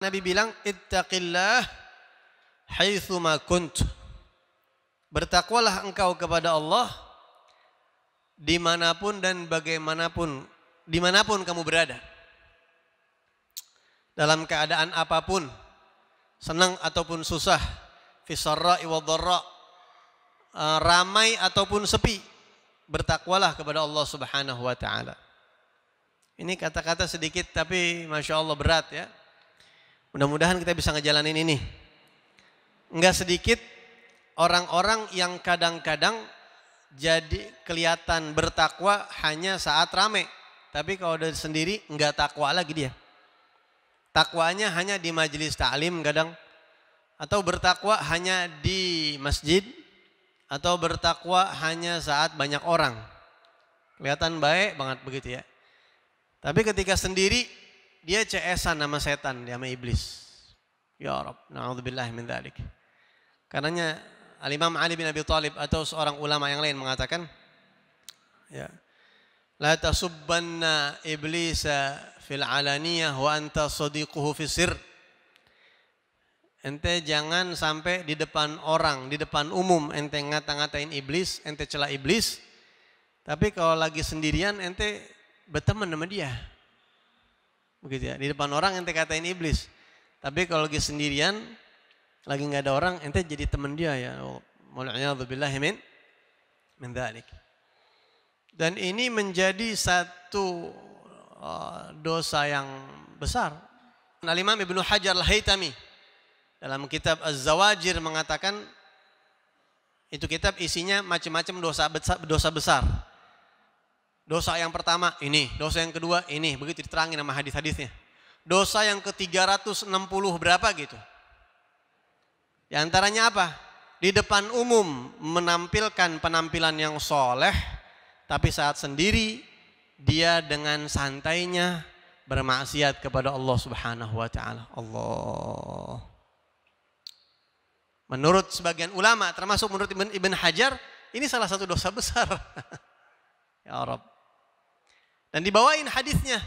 Nabi bilang ittaqillah ma kunt. Bertakwalah engkau kepada Allah dimanapun dan bagaimanapun dimanapun kamu berada. Dalam keadaan apapun, senang ataupun susah, fisarra wa e, ramai ataupun sepi, bertakwalah kepada Allah Subhanahu wa taala. Ini kata-kata sedikit tapi masya Allah berat ya Mudah-mudahan kita bisa ngejalanin ini. Enggak sedikit orang-orang yang kadang-kadang jadi kelihatan bertakwa hanya saat rame. Tapi kalau udah sendiri enggak takwa lagi dia. Takwanya hanya di majelis ta'lim kadang. Atau bertakwa hanya di masjid. Atau bertakwa hanya saat banyak orang. Kelihatan baik banget begitu ya. Tapi ketika sendiri dia CS-an sama setan, dia sama iblis. Ya Rob, na'udzubillah min dzalik. Karena Al-Imam Ali bin Abi Thalib atau seorang ulama yang lain mengatakan ya La tasubbanna iblis fil alaniyah wa anta sadiquhu fisir. Ente jangan sampai di depan orang, di depan umum ente ngata-ngatain iblis, ente celah iblis. Tapi kalau lagi sendirian ente berteman sama dia. Begitu ya. Di depan orang ente katain iblis. Tapi kalau lagi sendirian, lagi nggak ada orang, ente jadi teman dia ya. mulanya oh, alhamdulillah min mendalik Dan ini menjadi satu uh, dosa yang besar. al nah, Ibnu Hajar Al-Haytami dalam kitab Az-Zawajir mengatakan itu kitab isinya macam-macam dosa dosa besar. Dosa yang pertama ini, dosa yang kedua ini, begitu diterangin sama hadis-hadisnya. Dosa yang ke-360 berapa gitu. Di antaranya apa? Di depan umum menampilkan penampilan yang soleh, tapi saat sendiri dia dengan santainya bermaksiat kepada Allah Subhanahu wa taala. Allah. Menurut sebagian ulama termasuk menurut Ibn, Hajar ini salah satu dosa besar. ya Rabb. Dan dibawain hadisnya.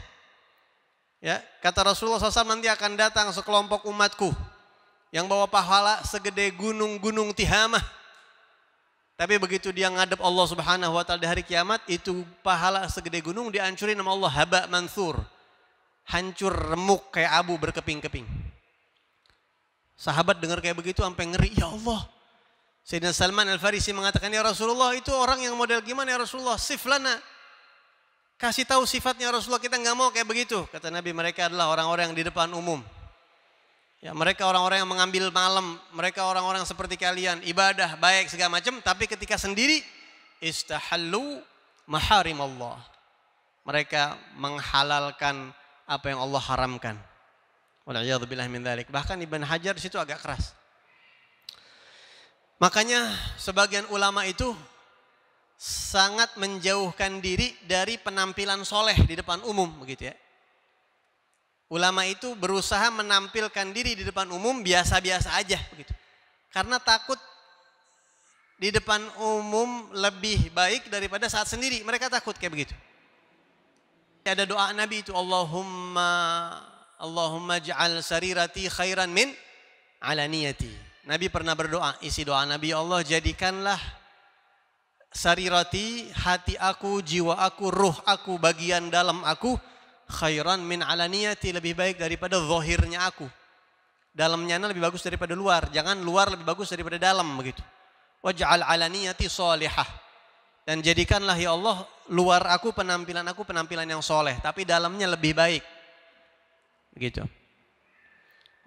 Ya, kata Rasulullah SAW nanti akan datang sekelompok umatku yang bawa pahala segede gunung-gunung Tihamah. Tapi begitu dia ngadep Allah Subhanahu wa taala di hari kiamat, itu pahala segede gunung dihancurin sama Allah haba mansur. Hancur remuk kayak abu berkeping-keping. Sahabat dengar kayak begitu sampai ngeri, ya Allah. Sayyidina Salman Al-Farisi mengatakan, ya Rasulullah itu orang yang model gimana ya Rasulullah? Siflana Kasih tahu sifatnya Rasulullah kita nggak mau kayak begitu. Kata Nabi mereka adalah orang-orang yang di depan umum. Ya, mereka orang-orang yang mengambil malam, mereka orang-orang seperti kalian, ibadah baik segala macam, tapi ketika sendiri istahallu maharim Allah. Mereka menghalalkan apa yang Allah haramkan. Bahkan Ibn Hajar situ agak keras. Makanya sebagian ulama itu sangat menjauhkan diri dari penampilan soleh di depan umum begitu ya. Ulama itu berusaha menampilkan diri di depan umum biasa-biasa aja begitu. Karena takut di depan umum lebih baik daripada saat sendiri. Mereka takut kayak begitu. Ada doa Nabi itu Allahumma Allahumma ja'al sarirati khairan min alaniyati. Nabi pernah berdoa, isi doa Nabi ya Allah jadikanlah sarirati, hati aku, jiwa aku, ruh aku, bagian dalam aku, khairan min alaniyati, lebih baik daripada zohirnya aku. Dalamnya lebih bagus daripada luar. Jangan luar lebih bagus daripada dalam begitu. Waj'al alaniyati solihah. Dan jadikanlah ya Allah luar aku penampilan aku penampilan yang soleh. Tapi dalamnya lebih baik. Begitu.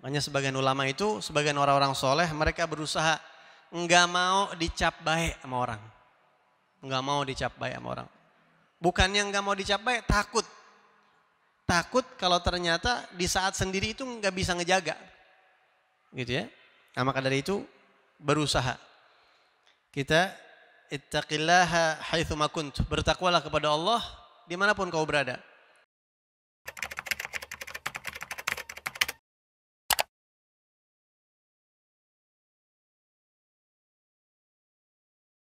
Makanya sebagian ulama itu, sebagian orang-orang soleh mereka berusaha enggak mau dicap baik sama orang nggak mau dicapai sama orang. bukan yang nggak mau dicapai, takut. Takut kalau ternyata di saat sendiri itu nggak bisa ngejaga. Gitu ya. Nah, maka dari itu berusaha. Kita ittaqillaha haithumakunt. bertakwalah kepada Allah dimanapun kau berada.